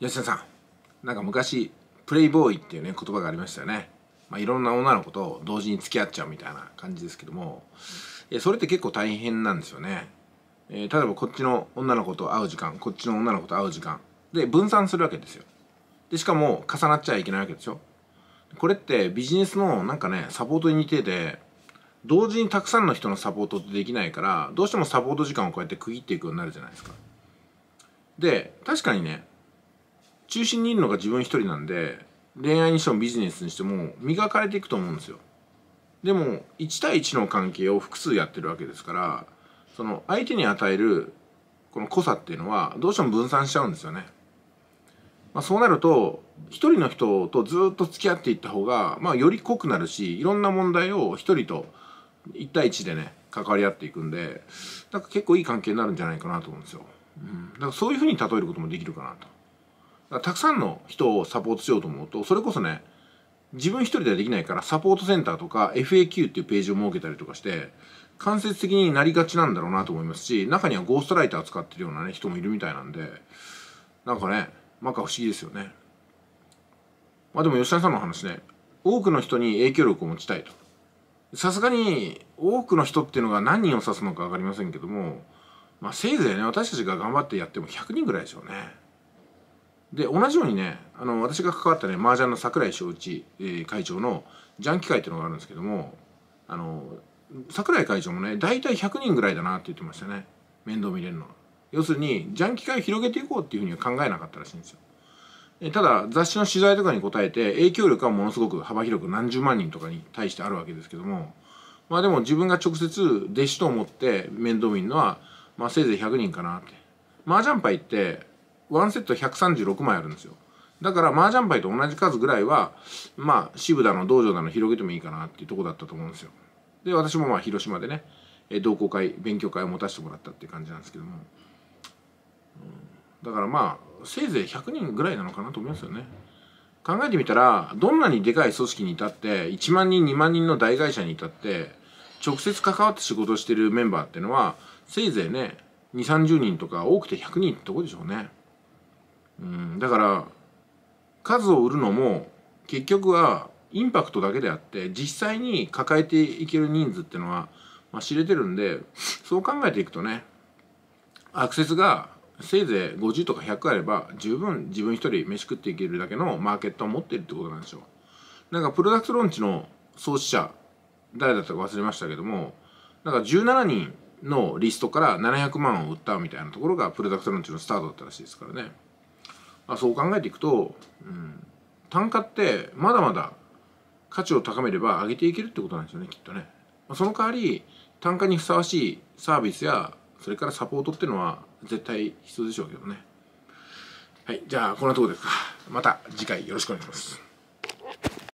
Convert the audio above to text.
吉田さんなんか昔プレイボーイっていうね言葉がありましたよね、まあ、いろんな女の子と同時に付き合っちゃうみたいな感じですけども、えそれって結構大変なんですよね、えー、例えばこっちの女の子と会う時間こっちの女の子と会う時間で分散するわけですよでしかも重なっちゃいけないわけでしょこれってビジネスのなんかねサポートに似てて同時にたくさんの人のサポートってできないからどうしてもサポート時間をこうやって区切っていくようになるじゃないですかで確かにね中心にいるのが自分一人なんで恋愛にしてもビジネスにしても磨かれていくと思うんですよでも1対1の関係を複数やってるわけですからその相手に与えるこの濃さっていうのはどうしても分散しちゃうんですよね、まあ、そうなると一人の人とずっと付き合っていった方が、まあ、より濃くなるしいろんな問題を一人と1対1でね関わり合っていくんでなんか結構いい関係になるんじゃないかなと思うんですよ、うん、だからそういうふうに例えることもできるかなとたくさんの人をサポートしようと思うとそれこそね自分一人ではできないからサポートセンターとか FAQ っていうページを設けたりとかして間接的になりがちなんだろうなと思いますし中にはゴーストライター使ってるようなね人もいるみたいなんでなんかねまか不思議ですよねまあでも吉田さんの話ね多くの人に影響力を持ちたいとさすがに多くの人っていうのが何人を指すのか分かりませんけどもまあせいぜいね私たちが頑張ってやっても100人ぐらいでしょうねで同じようにねあの私が関わったね麻雀の櫻井翔一、えー、会長のジャンキ会っていうのがあるんですけどもあの櫻井会長もね大体100人ぐらいだなって言ってましたね面倒見れるの要するにジャンキ会を広げていこうっていうふうには考えなかったらしいんですよただ雑誌の取材とかに答えて影響力はものすごく幅広く何十万人とかに対してあるわけですけどもまあでも自分が直接弟子と思って面倒見るのは、まあ、せいぜい100人かなって麻雀牌ってンセット136枚あるんですよ。だから、麻雀牌と同じ数ぐらいは、まあ、渋だの道場だの広げてもいいかなっていうとこだったと思うんですよ。で、私もまあ、広島でね、同好会、勉強会を持たせてもらったっていう感じなんですけども。だからまあ、せいぜい100人ぐらいなのかなと思いますよね。考えてみたら、どんなにでかい組織に至って、1万人、2万人の大会社に至って、直接関わって仕事してるメンバーっていうのは、せいぜいね、2、30人とか多くて100人ってとこでしょうね。だから数を売るのも結局はインパクトだけであって実際に抱えていける人数っていうのは、まあ、知れてるんでそう考えていくとねアクセスがせいぜい50とか100あれば十分自分一人飯食っていけるだけのマーケットを持ってるってことなんでしょう。なんかプロダクトローンチの創始者誰だったか忘れましたけどもなんか17人のリストから700万を売ったみたいなところがプロダクトローンチのスタートだったらしいですからね。まあ、そう考えていくと、うん、単価ってまだまだ価値を高めれば上げていけるってことなんですよねきっとね。まあ、その代わり単価にふさわしいサービスやそれからサポートっていうのは絶対必要でしょうけどね。はい、じゃあこんなとこですか。また次回よろしくお願いします。